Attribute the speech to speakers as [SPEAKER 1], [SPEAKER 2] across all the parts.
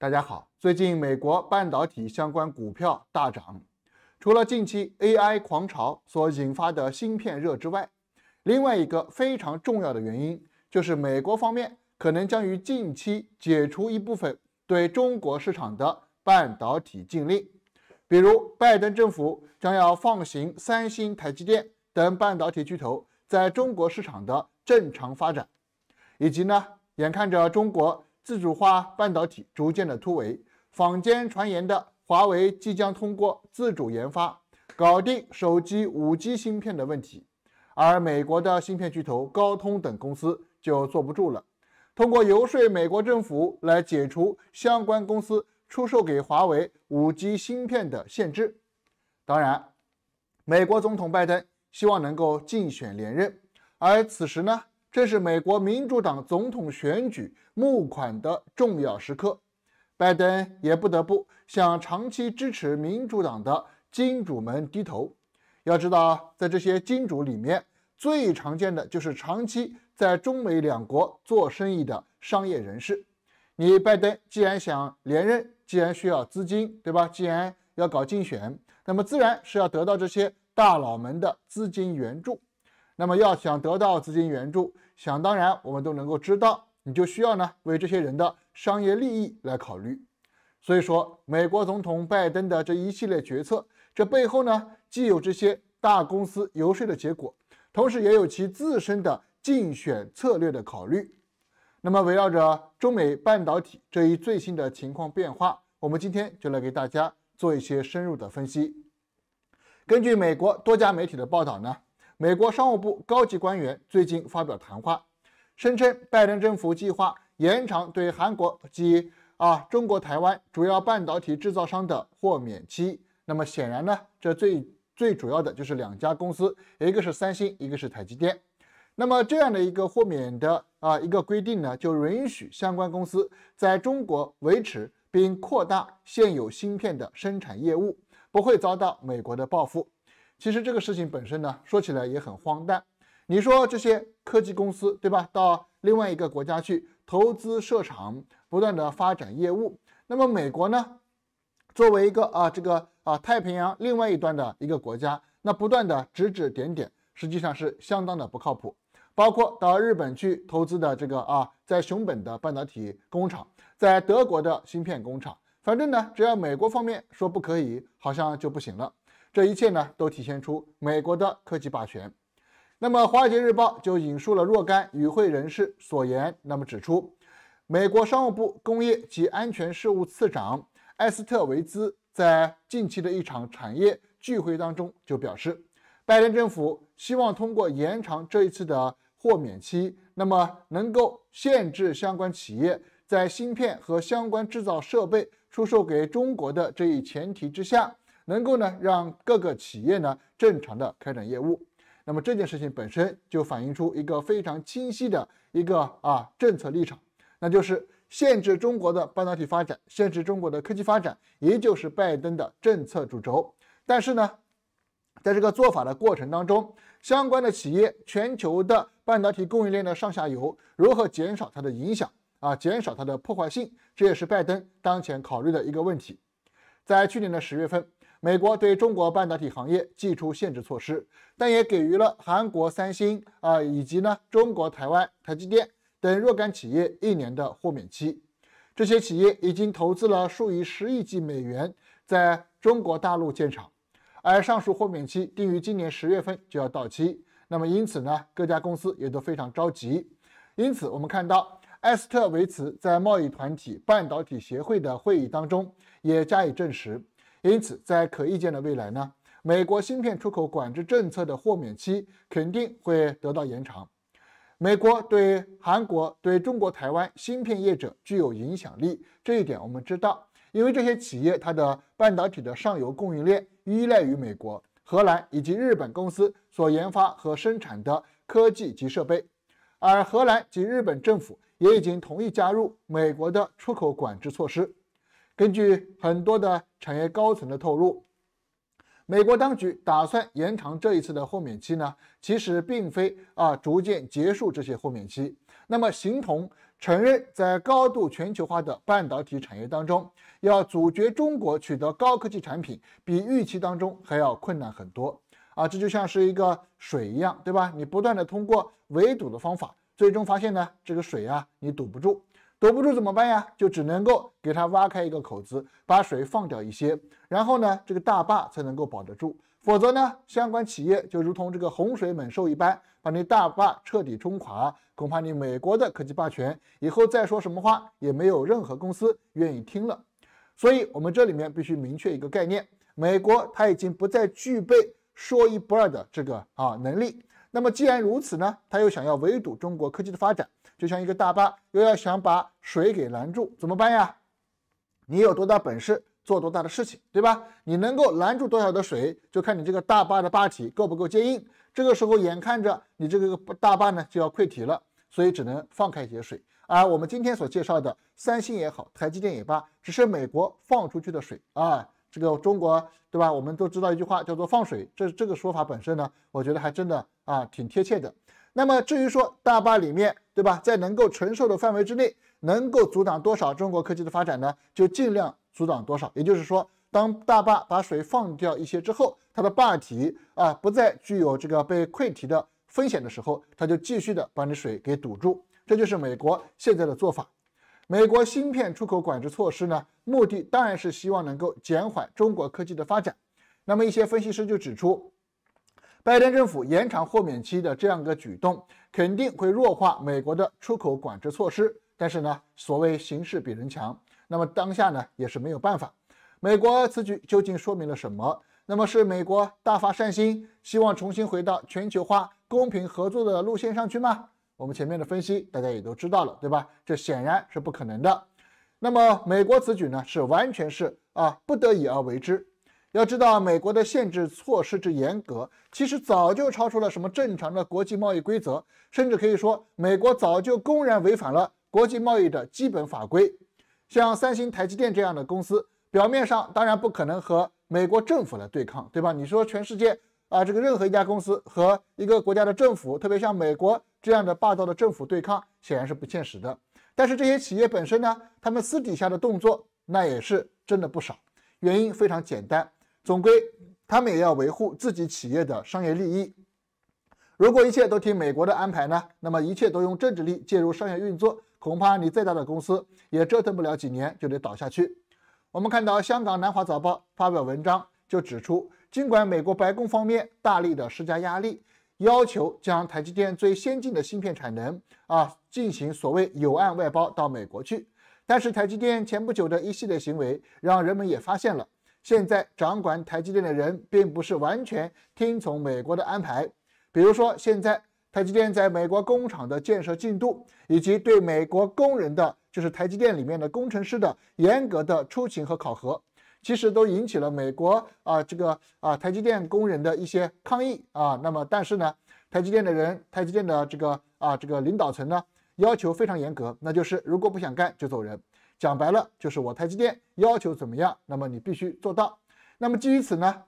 [SPEAKER 1] 大家好，最近美国半导体相关股票大涨，除了近期 AI 狂潮所引发的芯片热之外，另外一个非常重要的原因就是美国方面可能将于近期解除一部分对中国市场的半导体禁令，比如拜登政府将要放行三星、台积电等半导体巨头在中国市场的正常发展，以及呢，眼看着中国。自主化半导体逐渐的突围，坊间传言的华为即将通过自主研发搞定手机五 G 芯片的问题，而美国的芯片巨头高通等公司就坐不住了，通过游说美国政府来解除相关公司出售给华为五 G 芯片的限制。当然，美国总统拜登希望能够竞选连任，而此时呢？这是美国民主党总统选举募款的重要时刻，拜登也不得不向长期支持民主党的金主们低头。要知道，在这些金主里面，最常见的就是长期在中美两国做生意的商业人士。你拜登既然想连任，既然需要资金，对吧？既然要搞竞选，那么自然是要得到这些大佬们的资金援助。那么要想得到资金援助，想当然我们都能够知道，你就需要呢为这些人的商业利益来考虑。所以说，美国总统拜登的这一系列决策，这背后呢既有这些大公司游说的结果，同时也有其自身的竞选策略的考虑。那么围绕着中美半导体这一最新的情况变化，我们今天就来给大家做一些深入的分析。根据美国多家媒体的报道呢。美国商务部高级官员最近发表谈话，声称拜登政府计划延长对韩国及啊中国台湾主要半导体制造商的豁免期。那么显然呢，这最最主要的就是两家公司，一个是三星，一个是台积电。那么这样的一个豁免的啊一个规定呢，就允许相关公司在中国维持并扩大现有芯片的生产业务，不会遭到美国的报复。其实这个事情本身呢，说起来也很荒诞。你说这些科技公司，对吧？到另外一个国家去投资设厂，不断的发展业务。那么美国呢，作为一个啊这个啊太平洋另外一端的一个国家，那不断的指指点点，实际上是相当的不靠谱。包括到日本去投资的这个啊，在熊本的半导体工厂，在德国的芯片工厂，反正呢，只要美国方面说不可以，好像就不行了。这一切呢，都体现出美国的科技霸权。那么，《华尔街日报》就引述了若干与会人士所言，那么指出，美国商务部工业及安全事务次长埃斯特维兹在近期的一场产业聚会当中就表示，拜登政府希望通过延长这一次的豁免期，那么能够限制相关企业在芯片和相关制造设备出售给中国的这一前提之下。能够呢让各个企业呢正常的开展业务，那么这件事情本身就反映出一个非常清晰的一个啊政策立场，那就是限制中国的半导体发展，限制中国的科技发展，依旧是拜登的政策主轴。但是呢，在这个做法的过程当中，相关的企业、全球的半导体供应链的上下游如何减少它的影响啊，减少它的破坏性，这也是拜登当前考虑的一个问题。在去年的十月份。美国对中国半导体行业祭出限制措施，但也给予了韩国三星啊以及呢中国台湾台积电等若干企业一年的豁免期。这些企业已经投资了数以十亿计美元在中国大陆建厂，而上述豁免期定于今年十月份就要到期。那么因此呢，各家公司也都非常着急。因此，我们看到埃斯特维茨在贸易团体半导体协会的会议当中也加以证实。因此，在可预见的未来呢，美国芯片出口管制政策的豁免期肯定会得到延长。美国对韩国、对中国台湾芯片业者具有影响力，这一点我们知道，因为这些企业它的半导体的上游供应链依赖于美国、荷兰以及日本公司所研发和生产的科技及设备，而荷兰及日本政府也已经同意加入美国的出口管制措施。根据很多的产业高层的透露，美国当局打算延长这一次的豁免期呢，其实并非啊逐渐结束这些豁免期，那么形同承认，在高度全球化的半导体产业当中，要阻绝中国取得高科技产品，比预期当中还要困难很多啊，这就像是一个水一样，对吧？你不断的通过围堵的方法，最终发现呢，这个水啊，你堵不住。堵不住怎么办呀？就只能够给它挖开一个口子，把水放掉一些，然后呢，这个大坝才能够保得住。否则呢，相关企业就如同这个洪水猛兽一般，把你大坝彻底冲垮，恐怕你美国的科技霸权以后再说什么话，也没有任何公司愿意听了。所以，我们这里面必须明确一个概念：美国它已经不再具备说一不二的这个啊能力。那么既然如此呢，它又想要围堵中国科技的发展。就像一个大坝，又要想把水给拦住，怎么办呀？你有多大本事，做多大的事情，对吧？你能够拦住多少的水，就看你这个大坝的坝体够不够坚硬。这个时候，眼看着你这个大坝呢就要溃堤了，所以只能放开一些水。啊，我们今天所介绍的三星也好，台积电也罢，只是美国放出去的水啊。这个中国，对吧？我们都知道一句话叫做“放水”，这这个说法本身呢，我觉得还真的啊挺贴切的。那么至于说大坝里面，对吧，在能够承受的范围之内，能够阻挡多少中国科技的发展呢？就尽量阻挡多少。也就是说，当大坝把水放掉一些之后，它的坝体啊不再具有这个被溃堤的风险的时候，它就继续的把你水给堵住。这就是美国现在的做法。美国芯片出口管制措施呢，目的当然是希望能够减缓中国科技的发展。那么一些分析师就指出。拜登政府延长豁免期的这样一个举动，肯定会弱化美国的出口管制措施。但是呢，所谓形势比人强，那么当下呢也是没有办法。美国此举究竟说明了什么？那么是美国大发善心，希望重新回到全球化、公平合作的路线上去吗？我们前面的分析大家也都知道了，对吧？这显然是不可能的。那么美国此举呢，是完全是啊不得已而为之。要知道，美国的限制措施之严格，其实早就超出了什么正常的国际贸易规则，甚至可以说，美国早就公然违反了国际贸易的基本法规。像三星、台积电这样的公司，表面上当然不可能和美国政府来对抗，对吧？你说全世界啊，这个任何一家公司和一个国家的政府，特别像美国这样的霸道的政府对抗，显然是不现实的。但是这些企业本身呢，他们私底下的动作，那也是真的不少。原因非常简单。总归，他们也要维护自己企业的商业利益。如果一切都听美国的安排呢？那么一切都用政治力介入商业运作，恐怕你再大的公司也折腾不了几年就得倒下去。我们看到香港南华早报发表文章就指出，尽管美国白宫方面大力的施加压力，要求将台积电最先进的芯片产能啊进行所谓“有岸外包”到美国去，但是台积电前不久的一系列行为，让人们也发现了。现在掌管台积电的人并不是完全听从美国的安排，比如说现在台积电在美国工厂的建设进度，以及对美国工人的就是台积电里面的工程师的严格的出勤和考核，其实都引起了美国啊这个啊台积电工人的一些抗议啊。那么但是呢，台积电的人，台积电的这个啊这个领导层呢要求非常严格，那就是如果不想干就走人。讲白了就是我台积电要求怎么样，那么你必须做到。那么基于此呢，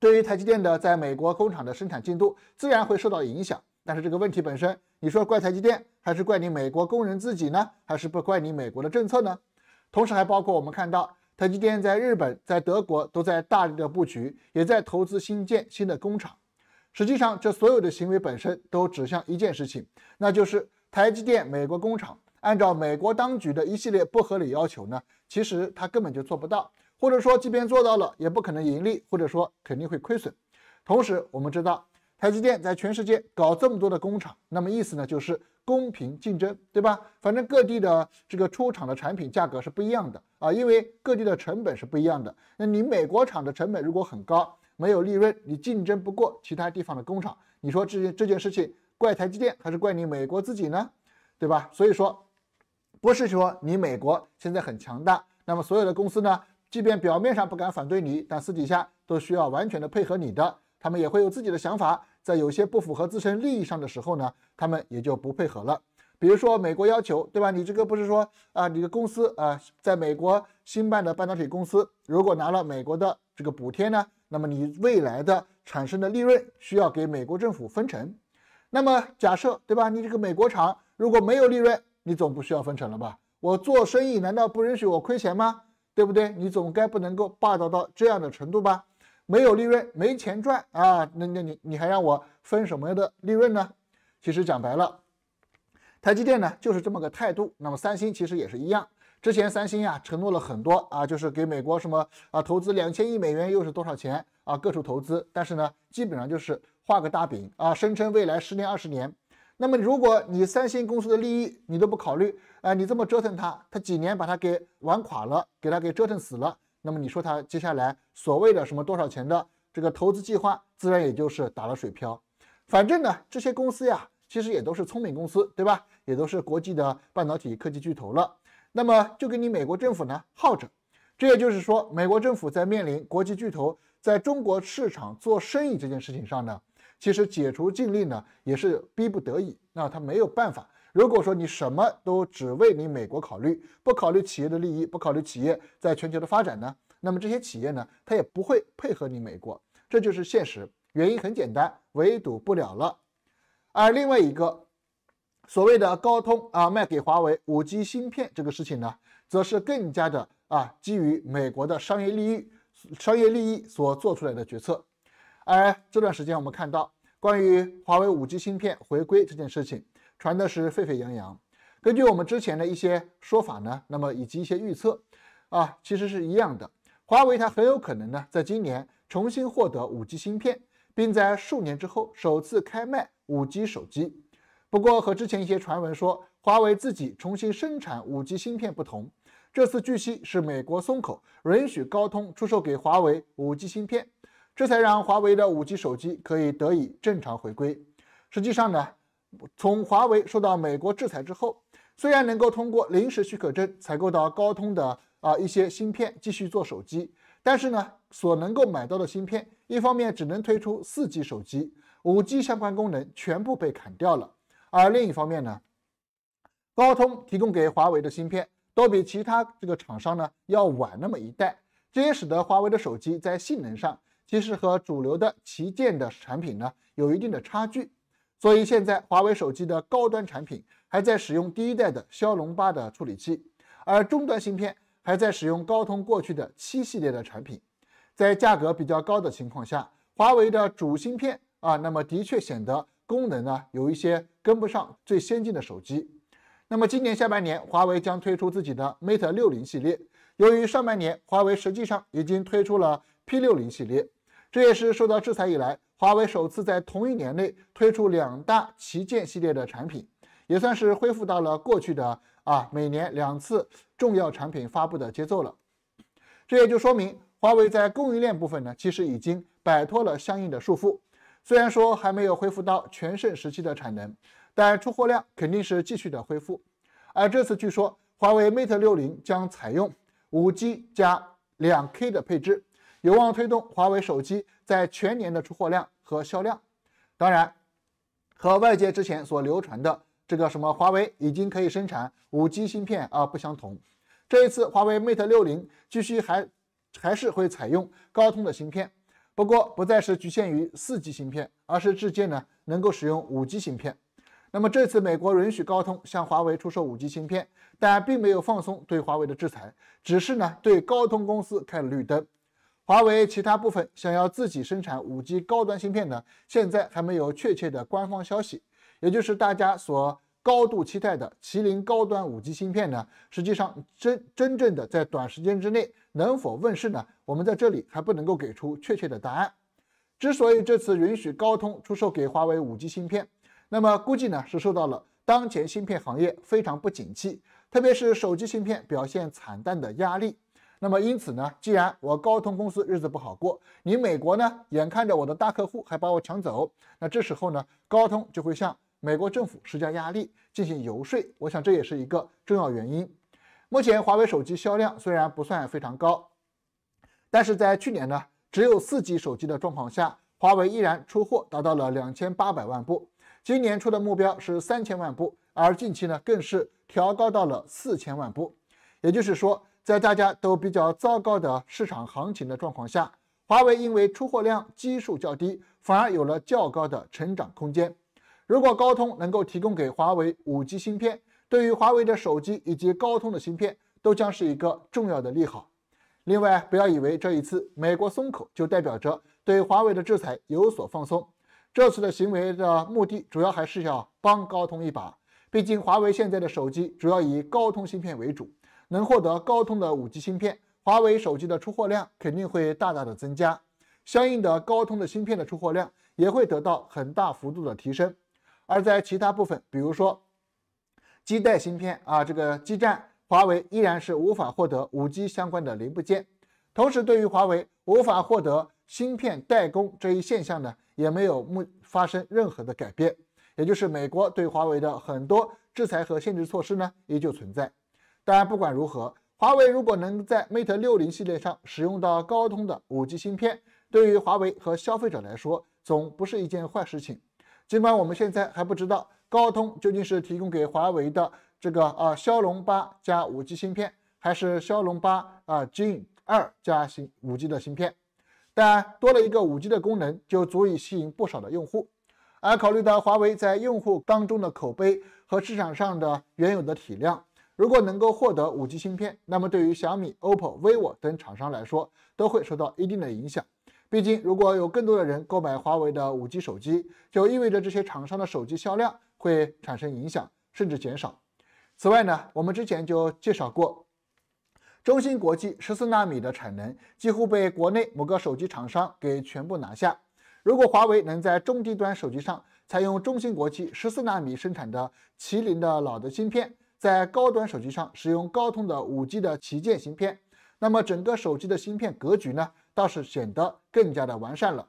[SPEAKER 1] 对于台积电的在美国工厂的生产进度，自然会受到影响。但是这个问题本身，你说怪台积电，还是怪你美国工人自己呢？还是不怪你美国的政策呢？同时还包括我们看到台积电在日本、在德国都在大力的布局，也在投资新建新的工厂。实际上，这所有的行为本身都指向一件事情，那就是台积电美国工厂。按照美国当局的一系列不合理要求呢，其实他根本就做不到，或者说即便做到了，也不可能盈利，或者说肯定会亏损。同时，我们知道台积电在全世界搞这么多的工厂，那么意思呢就是公平竞争，对吧？反正各地的这个出厂的产品价格是不一样的啊，因为各地的成本是不一样的。那你美国厂的成本如果很高，没有利润，你竞争不过其他地方的工厂，你说这件这件事情怪台积电还是怪你美国自己呢？对吧？所以说。不是说你美国现在很强大，那么所有的公司呢，即便表面上不敢反对你，但私底下都需要完全的配合你的。他们也会有自己的想法，在有些不符合自身利益上的时候呢，他们也就不配合了。比如说美国要求，对吧？你这个不是说啊，你的公司啊，在美国新办的半导体公司，如果拿了美国的这个补贴呢，那么你未来的产生的利润需要给美国政府分成。那么假设对吧？你这个美国厂如果没有利润。你总不需要分成了吧？我做生意难道不允许我亏钱吗？对不对？你总该不能够霸道到这样的程度吧？没有利润，没钱赚啊，那那你你还让我分什么样的利润呢？其实讲白了，台积电呢就是这么个态度。那么三星其实也是一样，之前三星呀承诺了很多啊，就是给美国什么啊投资两千亿美元，又是多少钱啊？各处投资，但是呢，基本上就是画个大饼啊，声称未来十年二十年。那么，如果你三星公司的利益你都不考虑，啊，你这么折腾它，它几年把它给玩垮了，给它给折腾死了，那么你说它接下来所谓的什么多少钱的这个投资计划，自然也就是打了水漂。反正呢，这些公司呀，其实也都是聪明公司，对吧？也都是国际的半导体科技巨头了。那么就跟你美国政府呢耗着。这也就是说，美国政府在面临国际巨头在中国市场做生意这件事情上呢。其实解除禁令呢，也是逼不得已，那他没有办法。如果说你什么都只为你美国考虑，不考虑企业的利益，不考虑企业在全球的发展呢，那么这些企业呢，他也不会配合你美国，这就是现实。原因很简单，围堵不了了。而另外一个所谓的高通啊卖给华为五 G 芯片这个事情呢，则是更加的啊基于美国的商业利益商业利益所做出来的决策。而这段时间我们看到。关于华为五 G 芯片回归这件事情，传的是沸沸扬扬。根据我们之前的一些说法呢，那么以及一些预测，啊，其实是一样的。华为它很有可能呢，在今年重新获得五 G 芯片，并在数年之后首次开卖五 G 手机。不过和之前一些传闻说华为自己重新生产五 G 芯片不同，这次据悉是美国松口，允许高通出售给华为五 G 芯片。这才让华为的五 G 手机可以得以正常回归。实际上呢，从华为受到美国制裁之后，虽然能够通过临时许可证采购到高通的啊一些芯片继续做手机，但是呢，所能够买到的芯片，一方面只能推出四 G 手机，五 G 相关功能全部被砍掉了；而另一方面呢，高通提供给华为的芯片都比其他这个厂商呢要晚那么一代，这也使得华为的手机在性能上。其实和主流的旗舰的产品呢有一定的差距，所以现在华为手机的高端产品还在使用第一代的骁龙八的处理器，而中端芯片还在使用高通过去的七系列的产品，在价格比较高的情况下，华为的主芯片啊，那么的确显得功能呢有一些跟不上最先进的手机。那么今年下半年，华为将推出自己的 Mate 六零系列，由于上半年华为实际上已经推出了 P 六零系列。这也是受到制裁以来，华为首次在同一年内推出两大旗舰系列的产品，也算是恢复到了过去的啊每年两次重要产品发布的节奏了。这也就说明华为在供应链部分呢，其实已经摆脱了相应的束缚。虽然说还没有恢复到全盛时期的产能，但出货量肯定是继续的恢复。而这次据说华为 Mate 60将采用五 G 加两 K 的配置。有望推动华为手机在全年的出货量和销量。当然，和外界之前所流传的这个什么华为已经可以生产五 G 芯片啊不相同。这一次，华为 Mate 60继续还还是会采用高通的芯片，不过不再是局限于四 G 芯片，而是直接呢能够使用五 G 芯片。那么这次美国允许高通向华为出售五 G 芯片，但并没有放松对华为的制裁，只是呢对高通公司开了绿灯。华为其他部分想要自己生产五 G 高端芯片呢，现在还没有确切的官方消息。也就是大家所高度期待的麒麟高端五 G 芯片呢，实际上真真正的在短时间之内能否问世呢？我们在这里还不能够给出确切的答案。之所以这次允许高通出售给华为五 G 芯片，那么估计呢是受到了当前芯片行业非常不景气，特别是手机芯片表现惨淡的压力。那么，因此呢，既然我高通公司日子不好过，你美国呢眼看着我的大客户还把我抢走，那这时候呢，高通就会向美国政府施加压力，进行游说。我想这也是一个重要原因。目前华为手机销量虽然不算非常高，但是在去年呢只有四 G 手机的状况下，华为依然出货达到了两千八百万部。今年出的目标是三千万部，而近期呢更是调高到了四千万部。也就是说。在大家都比较糟糕的市场行情的状况下，华为因为出货量基数较低，反而有了较高的成长空间。如果高通能够提供给华为五 G 芯片，对于华为的手机以及高通的芯片都将是一个重要的利好。另外，不要以为这一次美国松口就代表着对华为的制裁有所放松，这次的行为的目的主要还是要帮高通一把，毕竟华为现在的手机主要以高通芯片为主。能获得高通的五 G 芯片，华为手机的出货量肯定会大大的增加，相应的高通的芯片的出货量也会得到很大幅度的提升。而在其他部分，比如说基带芯片啊，这个基站，华为依然是无法获得五 G 相关的零部件。同时，对于华为无法获得芯片代工这一现象呢，也没有目发生任何的改变。也就是美国对华为的很多制裁和限制措施呢，依旧存在。但不管如何，华为如果能在 Mate 60系列上使用到高通的五 G 芯片，对于华为和消费者来说，总不是一件坏事情。尽管我们现在还不知道高通究竟是提供给华为的这个啊骁龙八加五 G 芯片，还是骁龙八啊 Gen 二加芯五 G 的芯片，但多了一个五 G 的功能，就足以吸引不少的用户。而考虑到华为在用户当中的口碑和市场上的原有的体量，如果能够获得五 G 芯片，那么对于小米、OPPO、vivo 等厂商来说，都会受到一定的影响。毕竟，如果有更多的人购买华为的五 G 手机，就意味着这些厂商的手机销量会产生影响，甚至减少。此外呢，我们之前就介绍过，中芯国际十四纳米的产能几乎被国内某个手机厂商给全部拿下。如果华为能在中低端手机上采用中芯国际十四纳米生产的麒麟的老的芯片，在高端手机上使用高通的五 G 的旗舰芯片，那么整个手机的芯片格局呢，倒是显得更加的完善了。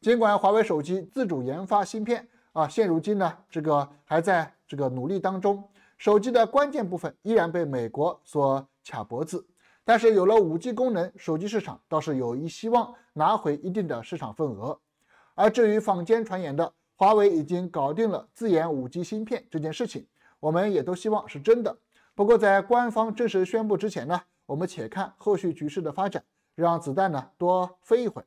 [SPEAKER 1] 尽管华为手机自主研发芯片啊，现如今呢，这个还在这个努力当中，手机的关键部分依然被美国所卡脖子。但是有了五 G 功能，手机市场倒是有一希望拿回一定的市场份额。而至于坊间传言的华为已经搞定了自研五 G 芯片这件事情。我们也都希望是真的。不过，在官方正式宣布之前呢，我们且看后续局势的发展，让子弹呢多飞一会儿。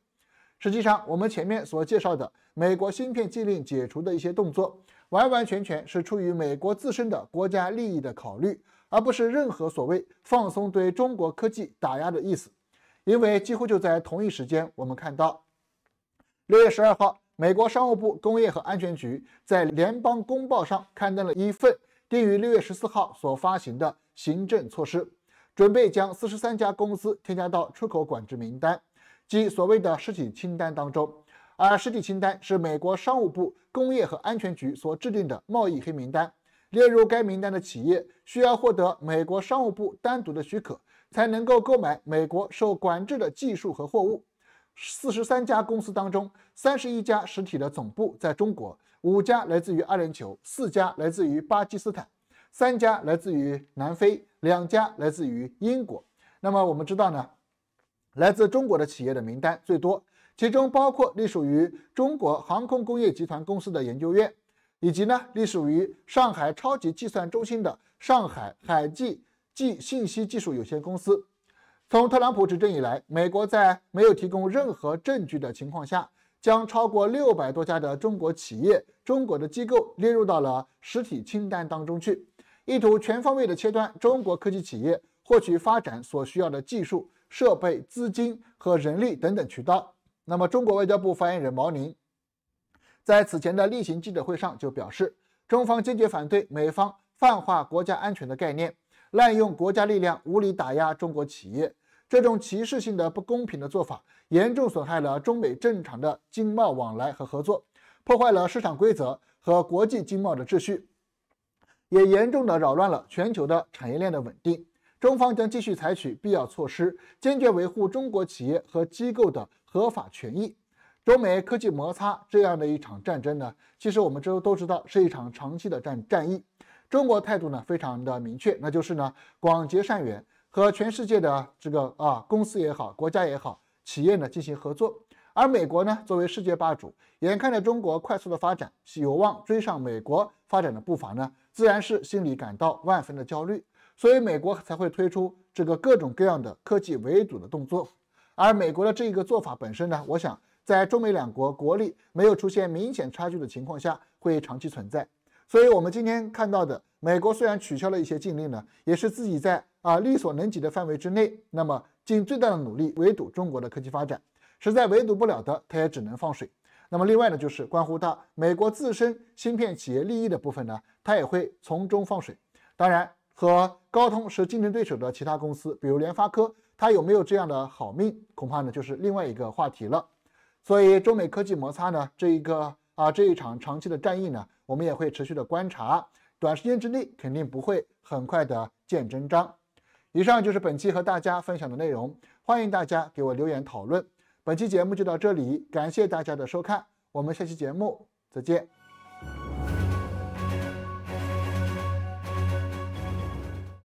[SPEAKER 1] 实际上，我们前面所介绍的美国芯片禁令解除的一些动作，完完全全是出于美国自身的国家利益的考虑，而不是任何所谓放松对中国科技打压的意思。因为几乎就在同一时间，我们看到六月十二号，美国商务部工业和安全局在联邦公报上刊登了一份。并于六月十四号所发行的行政措施，准备将四十三家公司添加到出口管制名单，即所谓的实体清单当中。而实体清单是美国商务部工业和安全局所制定的贸易黑名单，列入该名单的企业需要获得美国商务部单独的许可，才能够购买美国受管制的技术和货物。四十三家公司当中，三十一家实体的总部在中国，五家来自于阿联酋，四家来自于巴基斯坦，三家来自于南非，两家来自于英国。那么我们知道呢，来自中国的企业的名单最多，其中包括隶属于中国航空工业集团公司的研究院，以及呢隶属于上海超级计算中心的上海海际。技信息技术有限公司。从特朗普执政以来，美国在没有提供任何证据的情况下，将超过六百多家的中国企业、中国的机构列入到了实体清单当中去，意图全方位的切断中国科技企业获取发展所需要的技术、设备、资金和人力等等渠道。那么，中国外交部发言人毛宁，在此前的例行记者会上就表示，中方坚决反对美方泛化国家安全的概念，滥用国家力量，无理打压中国企业。这种歧视性的不公平的做法，严重损害了中美正常的经贸往来和合作，破坏了市场规则和国际经贸的秩序，也严重的扰乱了全球的产业链的稳定。中方将继续采取必要措施，坚决维护中国企业和机构的合法权益。中美科技摩擦这样的一场战争呢，其实我们都都知道是一场长期的战战役。中国态度呢非常的明确，那就是呢广结善缘。和全世界的这个啊公司也好，国家也好，企业呢进行合作。而美国呢，作为世界霸主，眼看着中国快速的发展，有望追上美国发展的步伐呢，自然是心里感到万分的焦虑。所以美国才会推出这个各种各样的科技围堵的动作。而美国的这一个做法本身呢，我想在中美两国国力没有出现明显差距的情况下，会长期存在。所以，我们今天看到的，美国虽然取消了一些禁令呢，也是自己在。啊，力所能及的范围之内，那么尽最大的努力围堵中国的科技发展，实在围堵不了的，它也只能放水。那么另外呢，就是关乎到美国自身芯片企业利益的部分呢，它也会从中放水。当然，和高通是竞争对手的其他公司，比如联发科，它有没有这样的好命，恐怕呢就是另外一个话题了。所以，中美科技摩擦呢，这一个啊，这一场长期的战役呢，我们也会持续的观察，短时间之内肯定不会很快的见真章。以上就是本期和大家分享的内容，欢迎大家给我留言讨论。本期节目就到这里，感谢大家的收看，我们下期节目再见。